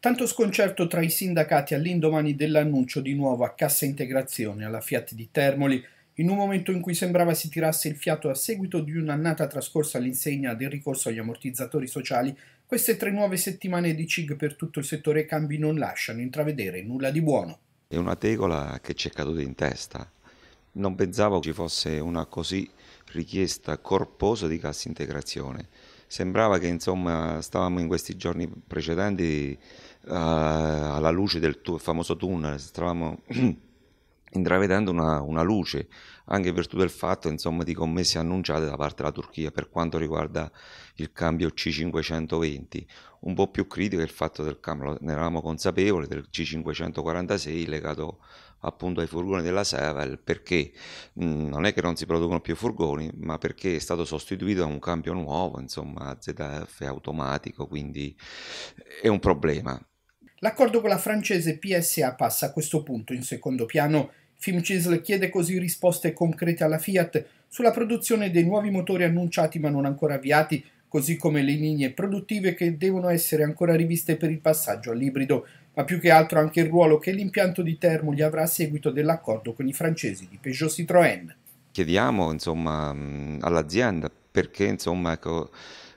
Tanto sconcerto tra i sindacati all'indomani dell'annuncio di nuova cassa integrazione alla Fiat di Termoli, in un momento in cui sembrava si tirasse il fiato a seguito di un'annata trascorsa all'insegna del ricorso agli ammortizzatori sociali, queste tre nuove settimane di CIG per tutto il settore cambi non lasciano intravedere nulla di buono. È una tegola che ci è caduta in testa. Non pensavo ci fosse una così richiesta corposa di cassa integrazione sembrava che insomma stavamo in questi giorni precedenti uh, alla luce del tu- famoso tunnel, stavamo intravedendo una, una, luce, anche in virtù del fatto insomma, di commesse annunciate da parte della Turchia per quanto riguarda il cambio C520, un po' più critico è il fatto del cambio, ne eravamo consapevoli, del C546 legato appunto ai furgoni della Seval perché mh, non è che non si producono più furgoni, ma perché è stato sostituito da un cambio nuovo, insomma ZF automatico, quindi è un problema. L'accordo con la francese PSA passa a questo punto in secondo piano. Filmcisl chiede così risposte concrete alla Fiat sulla produzione dei nuovi motori annunciati ma non ancora avviati, così come le linee produttive che devono essere ancora riviste per il passaggio all'ibrido, ma più che altro anche il ruolo che l'impianto di Termoli avrà a seguito dell'accordo con i francesi di Peugeot Citroën. Chiediamo insomma, all'azienda perché insomma, ecco,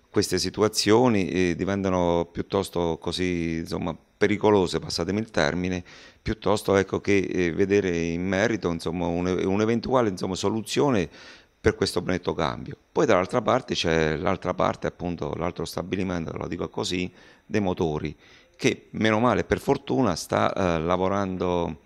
queste situazioni eh, diventano piuttosto così insomma, pericolose, passatemi il termine, piuttosto ecco, che eh, vedere in merito insomma, un, un'eventuale insomma, soluzione per questo netto cambio. Poi dall'altra parte c'è l'altra parte, appunto l'altro stabilimento, lo dico così, dei motori, che meno male per fortuna sta eh, lavorando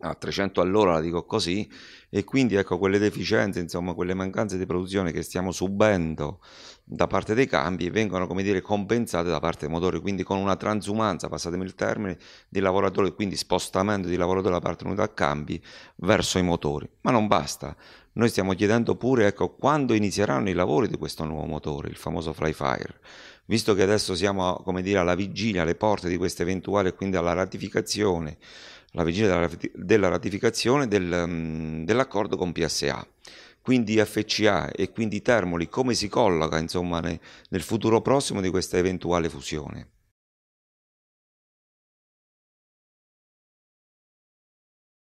a 300 all'ora, la dico così, e quindi ecco quelle deficienze, insomma quelle mancanze di produzione che stiamo subendo da parte dei cambi vengono come dire compensate da parte dei motori, quindi con una transumanza, passatemi il termine, di lavoratori, quindi spostamento di lavoratori da parte da cambi verso i motori, ma non basta. Noi stiamo chiedendo pure ecco, quando inizieranno i lavori di questo nuovo motore, il famoso Fly Fire visto che adesso siamo dire, alla vigilia, alle porte di questa eventuale, quindi alla ratificazione alla vigilia della ratificazione del, mm, dell'accordo con PSA. Quindi FCA e quindi Termoli come si colloca insomma, nel futuro prossimo di questa eventuale fusione?